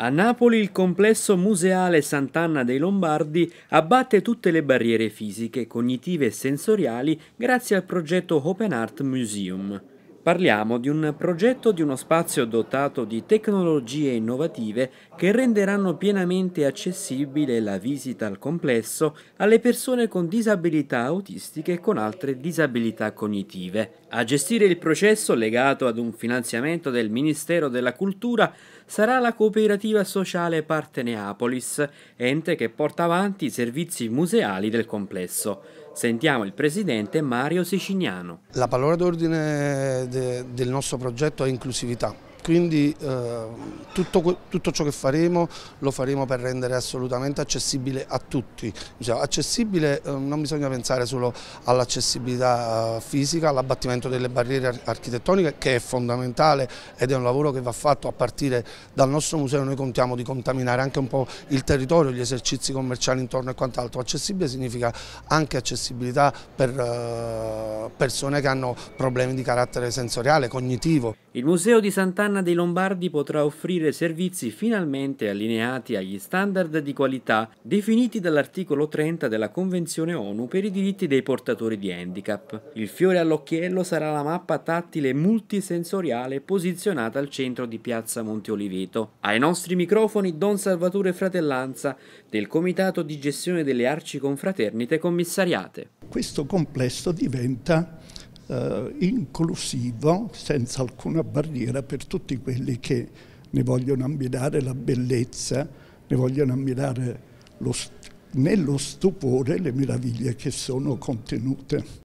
A Napoli il complesso museale Sant'Anna dei Lombardi abbatte tutte le barriere fisiche, cognitive e sensoriali grazie al progetto Open Art Museum. Parliamo di un progetto di uno spazio dotato di tecnologie innovative che renderanno pienamente accessibile la visita al complesso alle persone con disabilità autistiche e con altre disabilità cognitive. A gestire il processo legato ad un finanziamento del Ministero della Cultura sarà la cooperativa sociale Parteneapolis, ente che porta avanti i servizi museali del complesso. Sentiamo il presidente Mario Sicignano. La parola d'ordine de, del nostro progetto è inclusività quindi eh, tutto, tutto, ciò che faremo lo faremo per rendere assolutamente accessibile a tutti. Cioè, accessibile eh, non bisogna pensare solo all'accessibilità eh, fisica, all'abbattimento delle barriere architettoniche che è fondamentale ed è un lavoro che va fatto a partire dal nostro museo, noi contiamo di contaminare anche un po' il territorio, gli esercizi commerciali intorno e quant'altro. Accessibile significa anche accessibilità per eh, persone che hanno problemi di carattere sensoriale, cognitivo. Il museo di Sant'Anna Casertana dei Lombardi potrà offrire servizi finalmente allineati agli standard di qualità definiti dall'articolo 30 della Convenzione ONU per i diritti dei portatori di handicap. Il fiore all'occhiello sarà la mappa tattile multisensoriale posizionata al centro di Piazza Monte Oliveto. Ai nostri microfoni Don Salvatore Fratellanza del Comitato di Gestione delle Arci Confraternite Commissariate. Questo complesso diventa eh, inclusivo, senza alcuna barriera per tutti quelli che ne vogliono ammirare la bellezza, ne vogliono ammirare lo, nello stupore le meraviglie che sono contenute.